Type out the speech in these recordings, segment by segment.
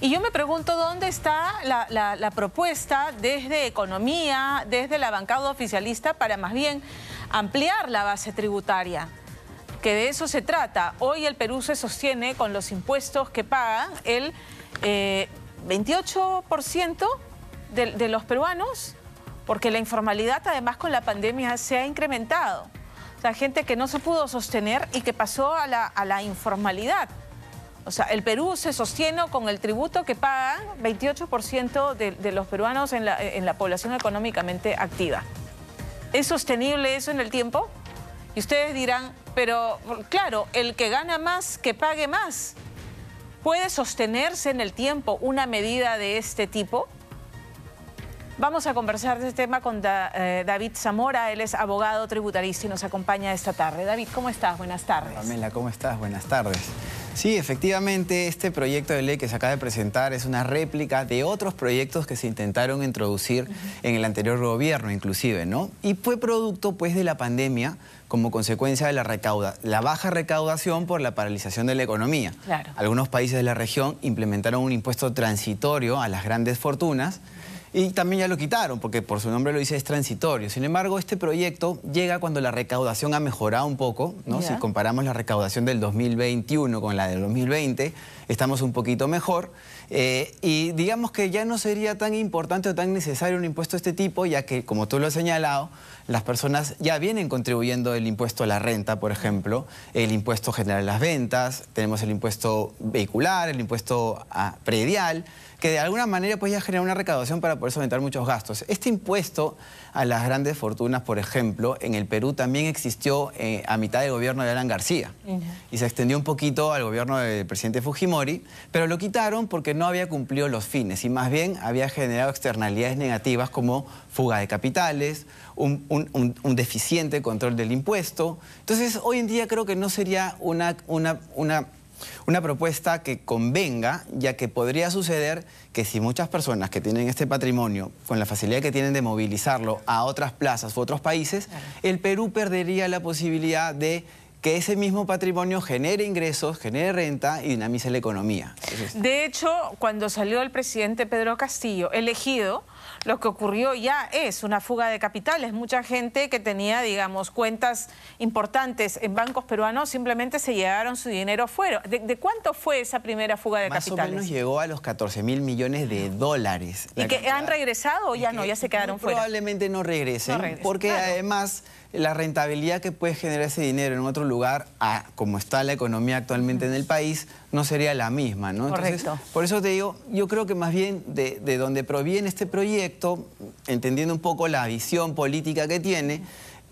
Y yo me pregunto dónde está la, propuesta desde economía, desde la bancada oficialista, para más bien ampliar la base tributaria que de eso se trata. Hoy el Perú se sostiene con los impuestos que pagan el 28% eh, de, los peruanos, porque la informalidad además con la pandemia se ha incrementado. O sea, gente que no se pudo sostener y que pasó a la informalidad. O sea, el Perú se sostiene con el tributo que pagan 28% de, los peruanos en la, población económicamente activa. ¿Es sostenible eso en el tiempo? Y ustedes dirán, pero claro, el que gana más, que pague más. ¿Puede sostenerse en el tiempo una medida de este tipo? Vamos a conversar de este tema con eh, David Zamora, él es abogado tributarista y nos acompaña esta tarde. David, ¿cómo estás? Buenas tardes. Pamela, ¿cómo estás? Buenas tardes. Sí, efectivamente, este proyecto de ley que se acaba de presentar es una réplica de otros proyectos que se intentaron introducir en el anterior gobierno, inclusive, ¿no? Y fue producto, pues, de la pandemia como consecuencia de la, la baja recaudación por la paralización de la economía. Claro. Algunos países de la región implementaron un impuesto transitorio a las grandes fortunas y también ya lo quitaron, porque por su nombre lo dice, es transitorio. Sin embargo, este proyecto llega cuando la recaudación ha mejorado un poco, ¿no? Si comparamos la recaudación del 2021 con la del 2020, estamos un poquito mejor. Eh, y digamos que ya no sería tan importante o tan necesario un impuesto de este tipo, ya que, como tú lo has señalado, las personas ya vienen contribuyendo el impuesto a la renta, por ejemplo, el impuesto general a las ventas, tenemos el impuesto vehicular, el impuesto ah, predial, que de alguna manera pues ya una recaudación para poder solventar muchos gastos. Este impuesto a las grandes fortunas, por ejemplo, en el Perú también existió eh, a mitad del gobierno de Alan García y se extendió un poquito al gobierno del presidente Fujimori, pero lo quitaron porque no había cumplido los fines y más bien había generado externalidades negativas como fuga de capitales, un, deficiente control del impuesto. Entonces, hoy en día creo que no sería una, una una propuesta que convenga, ya que podría suceder que si muchas personas que tienen este patrimonio, con la facilidad que tienen de movilizarlo a otras plazas u otros países, el Perú perdería la posibilidad de que ese mismo patrimonio genere ingresos, genere renta y dinamice la economía. De hecho, cuando salió el presidente Pedro Castillo, elegido lo que ocurrió ya es una fuga de capitales. Mucha gente que tenía, digamos, cuentas importantes en bancos peruanos simplemente se llevaron su dinero fuera. ¿De, cuánto fue esa primera fuga de capitales? Más o menos llegó a los 14 mil millones de dólares. ¿Y que han regresado o ya no, ya se quedaron fuera? Probablemente no regresen, porque además la rentabilidad que puede generar ese dinero en otro lugar, como está la economía actualmente en el país, no sería la misma, por eso te digo, yo creo que más bien de donde proviene este proyecto, entendiendo un poco la visión política que tiene,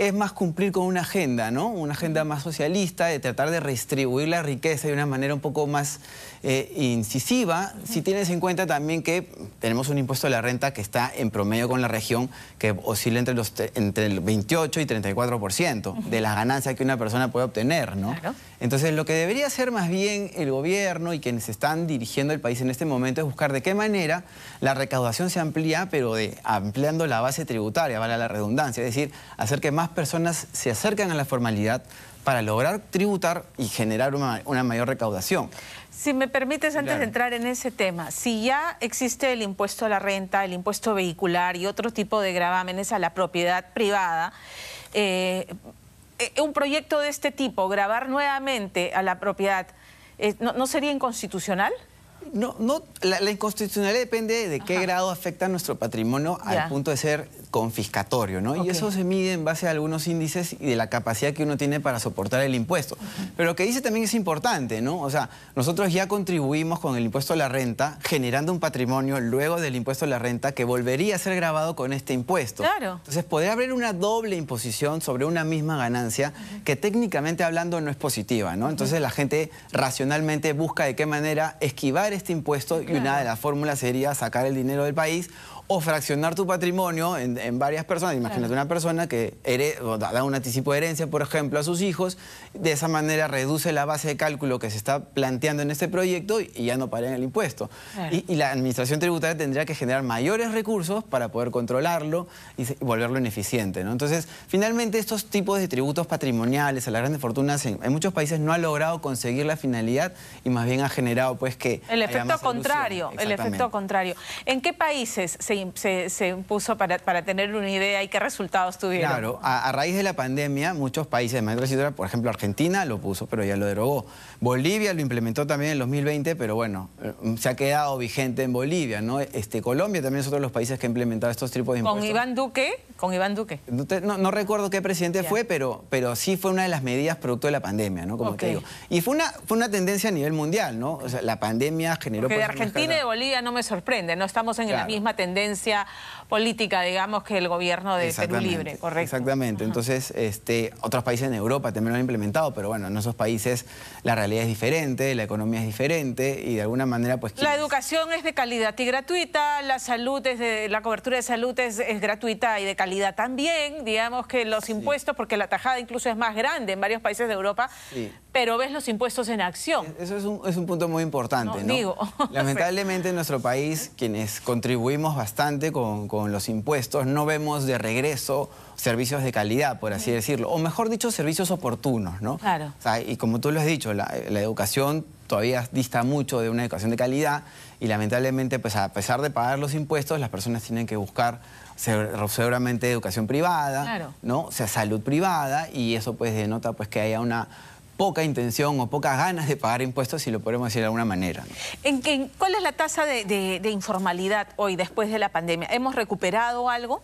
es más cumplir con una agenda, ¿no? Una agenda más socialista, de tratar de redistribuir la riqueza de una manera un poco más eh, incisiva, si tienes en cuenta también que tenemos un impuesto a la renta que está en promedio con la región, que oscila entre, los, entre el 28 y 34% de las ganancias que una persona puede obtener, ¿no? Entonces, lo que debería hacer más bien el gobierno y quienes están dirigiendo el país en este momento es buscar de qué manera la recaudación se amplía, pero de, ampliando la base tributaria, vale la redundancia, es decir, hacer que más personas se acercan a la formalidad para lograr tributar y generar una, mayor recaudación. Si me permites, antes de entrar en ese tema, si ya existe el impuesto a la renta, el impuesto vehicular y otro tipo de gravámenes a la propiedad privada, eh, eh, un proyecto de este tipo, grabar nuevamente a la propiedad, eh, ¿no, sería inconstitucional? No, no, la, inconstitucionalidad depende de qué grado afecta nuestro patrimonio al punto de ser confiscatorio, ¿no? Y eso se mide en base a algunos índices y de la capacidad que uno tiene para soportar el impuesto. Pero lo que dice también es importante, ¿no? O sea, nosotros ya contribuimos con el impuesto a la renta generando un patrimonio luego del impuesto a la renta que volvería a ser grabado con este impuesto. Claro. Entonces podría haber una doble imposición sobre una misma ganancia que técnicamente hablando no es positiva, ¿no? Entonces la gente racionalmente busca de qué manera esquivar este impuesto y una de las fórmulas sería sacar el dinero del país o fraccionar tu patrimonio en, varias personas. Imagínate una persona que da un anticipo de herencia, por ejemplo, a sus hijos, de esa manera reduce la base de cálculo que se está planteando en este proyecto y, ya no pagan el impuesto. Y, la administración tributaria tendría que generar mayores recursos para poder controlarlo y, volverlo ineficiente. ¿no? Entonces, finalmente, estos tipos de tributos patrimoniales a las grandes fortunas en, muchos países no ha logrado conseguir la finalidad y más bien ha generado pues que... El efecto contrario, el efecto contrario. ¿En qué países se se, puso para, tener una idea y qué resultados tuvieron? Claro, a, raíz de la pandemia, muchos países de por ejemplo Argentina lo puso, pero ya lo derogó. Bolivia lo implementó también en 2020, pero bueno, eh, se ha quedado vigente en Bolivia, ¿no? Este, Colombia también es otro de los países que ha implementado estos tipos de impuestos. ¿Con Iván Duque? ¿Con Iván Duque? No, recuerdo qué presidente fue, pero, pero sí fue una de las medidas producto de la pandemia, ¿no? Como te digo. Y fue una, fue una tendencia a nivel mundial, ¿no? O sea, la pandemia generó... Que de Argentina y de Bolivia no me sorprende, no estamos en la misma tendencia política, digamos, que el gobierno de Perú Libre, ¿correcto? Exactamente. Entonces, este, otros países en Europa también lo han implementado, pero bueno, en esos países la realidad es diferente, la economía es diferente y de alguna manera pues... La educación es de calidad y gratuita, la salud es de, la cobertura de salud es, gratuita y de calidad también, digamos que los impuestos, porque la tajada incluso es más grande en varios países de Europa, pero ves los impuestos en acción. E, eso es un, es un punto muy importante, ¿no? Lamentablemente en nuestro país, quienes contribuimos bastante bastante con, los impuestos, no vemos de regreso servicios de calidad, por así decirlo, o mejor dicho, servicios oportunos, ¿no? Claro. y como tú lo has dicho, la, educación todavía dista mucho de una educación de calidad y lamentablemente, pues a pesar de pagar los impuestos, las personas tienen que buscar seguramente educación privada, ¿no? O sea, salud privada y eso pues denota pues que haya una poca intención o pocas ganas de pagar impuestos, si lo podemos decir de alguna manera. ¿En, cuál es la tasa de, informalidad hoy, después de la pandemia? ¿Hemos recuperado algo?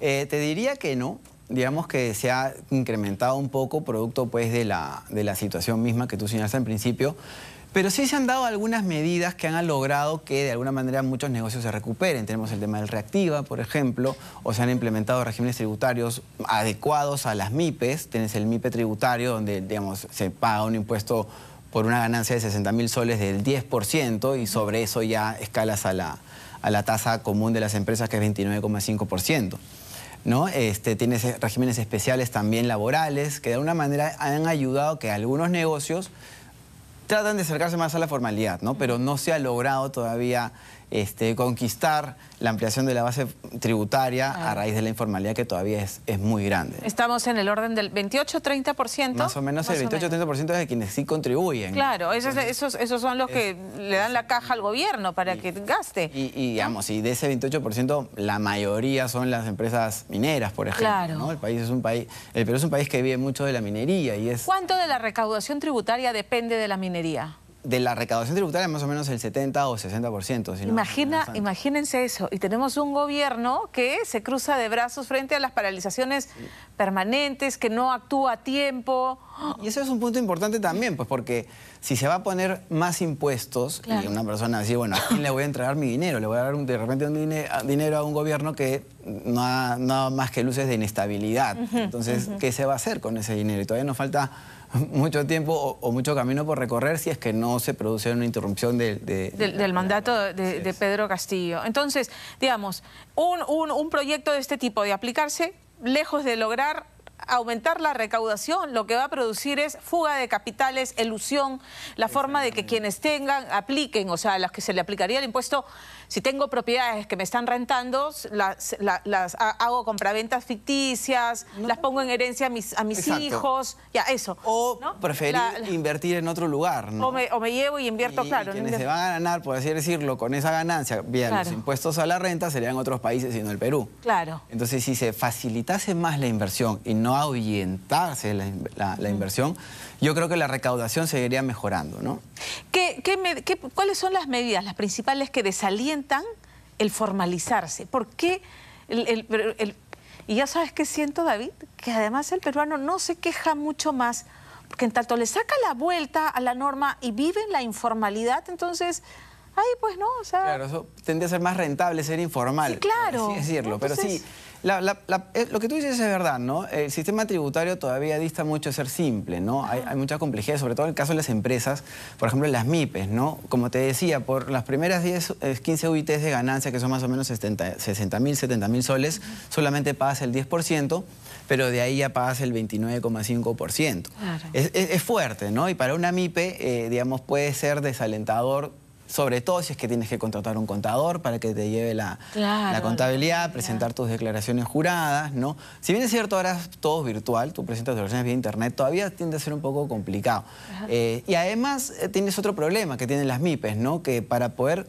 Eh, te diría que no. Digamos que se ha incrementado un poco producto pues, de, la, de la situación misma que tú señalaste en principio. Pero sí se han dado algunas medidas que han logrado que de alguna manera muchos negocios se recuperen. Tenemos el tema del reactiva, por ejemplo, o se han implementado regímenes tributarios adecuados a las MIPES. Tienes el MIPE tributario donde, digamos, se paga un impuesto por una ganancia de 60 mil soles del 10% y sobre eso ya escalas a la, tasa común de las empresas que es 29,5%. ¿no? Este, tienes regímenes especiales también laborales que de alguna manera han ayudado que algunos negocios tratan de acercarse más a la formalidad, ¿no? Pero no se ha logrado todavía este, conquistar la ampliación de la base tributaria a raíz de la informalidad que todavía es, muy grande. Estamos en el orden del 28-30%. Más o menos el 28-30% es de quienes sí contribuyen. Claro, esos, son los que le dan la caja al gobierno para que gaste. Y, y digamos, y de ese 28% la mayoría son las empresas mineras, por ejemplo. El, país es un país, el Perú es un país que vive mucho de la minería. y es. ¿Cuánto de la recaudación tributaria depende de la minería? de la recaudación tributaria más o menos el 70 o 60%. ciento. Imagina, imagínense eso. Y tenemos un gobierno que se cruza de brazos frente a las paralizaciones permanentes, que no actúa a tiempo. Y eso es un punto importante también, pues porque si se va a poner más impuestos y una persona dice, bueno, ¿a quién le voy a entregar mi dinero? Le voy a dar de repente un dinero a un gobierno que no ha, más que luces de inestabilidad. Entonces, ¿qué se va a hacer con ese dinero? Y todavía nos falta mucho tiempo o, mucho camino por recorrer si es que no se produce una interrupción del, mandato de, Pedro Castillo. Entonces, digamos, un proyecto de este tipo de aplicarse lejos de lograr aumentar la recaudación, lo que va a producir es fuga de capitales, elusión, la forma de que quienes tengan apliquen, o sea, a los que se le aplicaría el impuesto si tengo propiedades que me están rentando, las, hago compraventas ficticias, las pongo en herencia a mis, hijos, ya, eso. O preferir invertir en otro lugar, O me, llevo y invierto, claro. Y quienes se van a ganar, por así decirlo, con esa ganancia, bien, los impuestos a la renta serían otros países y no el Perú. Claro. Entonces, si se facilitase más la inversión y no ahuyentarse la, inversión, yo creo que la recaudación seguiría mejorando, ¿no? ¿Qué, ¿Cuáles son las medidas, las principales que desalientan el formalizarse. ¿Por qué? y ya sabes qué siento, David, que además el peruano no se queja mucho más, porque en tanto le saca la vuelta a la norma y vive en la informalidad, entonces ahí pues no, o sea... Claro, eso tendría a ser más rentable ser informal, sí, claro. así decirlo, pero sí... Eh, lo que tú dices es verdad, ¿no? El sistema tributario todavía dista mucho de ser simple, ¿no? Hay, mucha complejidad, sobre todo en el caso de las empresas, por ejemplo, las MIPES, ¿no? Como te decía, por las primeras 10, 15 UITs de ganancia, que son más o menos 70, 60 mil, 70 mil soles, solamente pagas el 10%, pero de ahí ya pagas el 29,5%. Es, es, fuerte, ¿no? Y para una MIPE, eh, digamos, puede ser desalentador sobre todo si es que tienes que contratar un contador para que te lleve la, contabilidad, presentar tus declaraciones juradas, ¿no? Si bien es cierto, ahora es todo virtual, tú presentas declaraciones vía internet, todavía tiende a ser un poco complicado. Eh, y además eh, tienes otro problema que tienen las MIPES, ¿no? Que para poder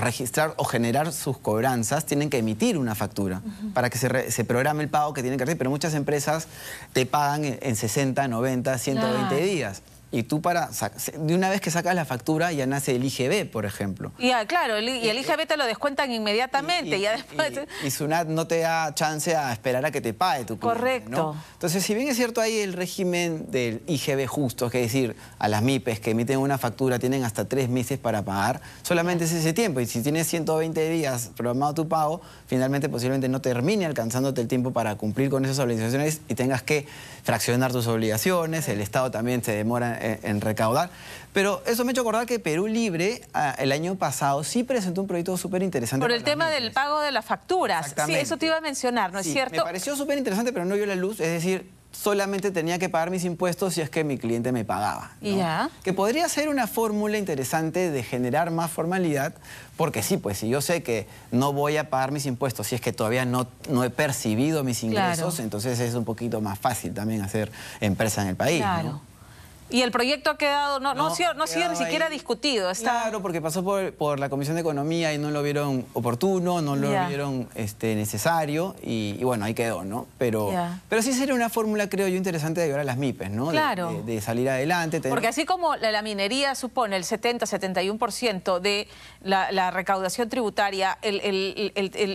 registrar o generar sus cobranzas, tienen que emitir una factura para que se, programe el pago que tienen que hacer. Pero muchas empresas te pagan en, 60, 90, 120 días. Y tú para de una vez que sacas la factura ya nace el IGB, por ejemplo. Ya, ah, claro, y el IGB te lo descuentan inmediatamente. Y, ya después... Y, SUNAT no te da chance a esperar a que te pague tu cliente, Correcto. Entonces, si bien es cierto hay el régimen del IGB justo, es decir, a las MIPES que emiten una factura tienen hasta tres meses para pagar, solamente es ese tiempo. Y si tienes 120 días programado tu pago, finalmente posiblemente no termine alcanzándote el tiempo para cumplir con esas obligaciones y tengas que fraccionar tus obligaciones. El Estado también se demora eh, en, recaudar. Pero eso me ha hecho acordar que Perú Libre ah, el año pasado sí presentó un proyecto súper interesante. Por el tema del pago de las facturas. Sí, eso te iba a mencionar, ¿no es cierto? Me pareció súper interesante, pero no vio la luz. Es decir, solamente tenía que pagar mis impuestos si es que mi cliente me pagaba. ¿no? Que podría ser una fórmula interesante de generar más formalidad, porque sí, pues si yo sé que no voy a pagar mis impuestos si es que todavía no, no he percibido mis ingresos, entonces es un poquito más fácil también hacer empresa en el país. Claro. Y el proyecto ha quedado, no, no, no, ha sido ni siquiera discutido. Claro, porque pasó por, por, la Comisión de Economía y no lo vieron oportuno, no lo vieron este, necesario y, bueno, ahí quedó, ¿no? Pero, pero sí sería una fórmula, creo yo, interesante de ayudar a las MIPES, ¿no? Claro. De, salir adelante. Porque así como la, minería supone el 70-71% de la, recaudación tributaria,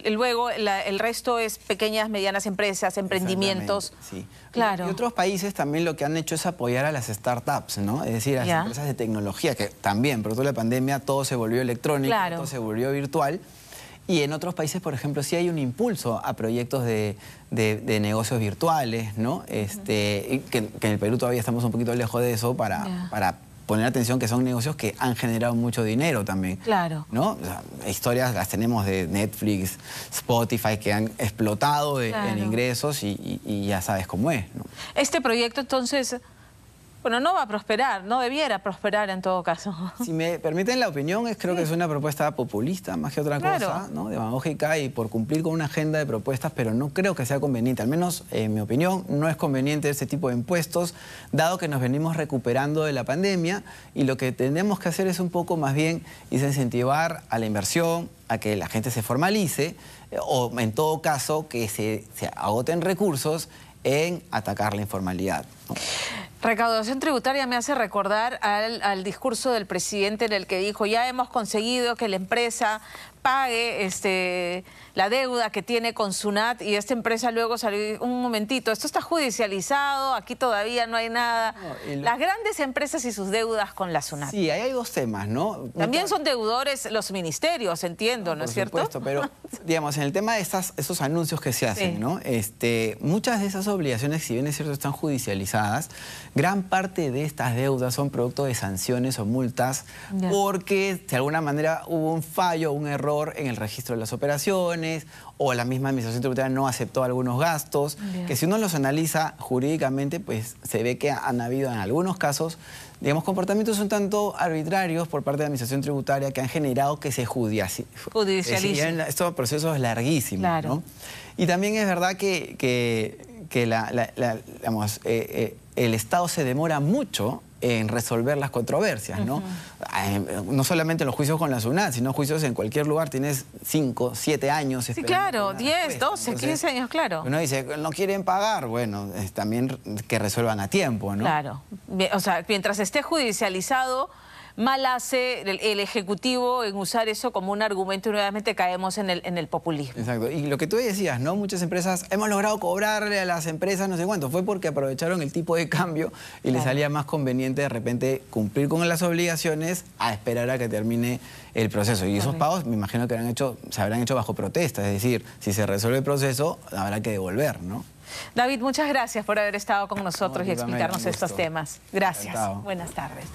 luego el resto es pequeñas, medianas empresas, emprendimientos. Sí. Claro. y otros países también lo que han hecho es apoyar a las startups ¿no? Es decir, las empresas de tecnología, que también, pero toda la pandemia, todo se volvió electrónico, todo se volvió virtual. Y en otros países, por ejemplo, sí hay un impulso a proyectos de, de, negocios virtuales, ¿no? Este, que, en el Perú todavía estamos un poquito lejos de eso para, para poner atención que son negocios que han generado mucho dinero también. Claro. ¿No? historias las tenemos de Netflix, Spotify, que han explotado en ingresos y, ya sabes cómo es. Este proyecto entonces bueno, no va a prosperar, no debiera prosperar en todo caso. Si me permiten la opinión, creo que es una propuesta populista, más que otra cosa, ¿no? demagógica y por cumplir con una agenda de propuestas, pero no creo que sea conveniente, al menos en mi opinión, no es conveniente ese tipo de impuestos, dado que nos venimos recuperando de la pandemia y lo que tenemos que hacer es un poco más bien incentivar a la inversión, a que la gente se formalice eh, o en todo caso que se, agoten recursos en atacar la informalidad. Recaudación tributaria me hace recordar al, discurso del presidente en el que dijo, ya hemos conseguido que la empresa pague este, la deuda que tiene con Sunat y esta empresa luego salió un momentito, esto está judicializado, aquí todavía no hay nada. Las grandes empresas y sus deudas con la Sunat. Sí, ahí hay dos temas, ¿no? También son deudores los ministerios, entiendo, ¿no, es cierto? Supuesto, pero digamos, en el tema de estas, esos anuncios que se hacen, ¿no? Este, muchas de esas obligaciones, si bien es cierto, están judicializadas, gran parte de estas deudas son producto de sanciones o multas porque de alguna manera hubo un fallo, un error en el registro de las operaciones o la misma administración tributaria no aceptó algunos gastos, que si uno los analiza jurídicamente, pues se ve que han habido en algunos casos, digamos, comportamientos un tanto arbitrarios por parte de la administración tributaria que han generado que se judicialicen. Judicialicen. estos procesos larguísimos, Y también es verdad que, eh, eh, el Estado se demora mucho en resolver las controversias, ¿no? no solamente los juicios con la SUNAT, sino juicios en cualquier lugar, tienes 5, 7 años. Sí, claro, 10, 12, 15 años, claro. Uno dice, no quieren pagar, bueno, también que resuelvan a tiempo, ¿no? Claro, o sea, mientras esté judicializado mal hace el, Ejecutivo en usar eso como un argumento y nuevamente caemos en el, populismo. Exacto. Y lo que tú decías, ¿no? Muchas empresas, hemos logrado cobrarle a las empresas no sé cuánto. Fue porque aprovecharon el tipo de cambio y les salía más conveniente de repente cumplir con las obligaciones a esperar a que termine el proceso. Y esos pagos me imagino que hecho, se habrán hecho bajo protesta. Es decir, si se resuelve el proceso, habrá que devolver, ¿no? David, muchas gracias por haber estado con nosotros y explicarnos estos temas. Gracias. Buenas tardes.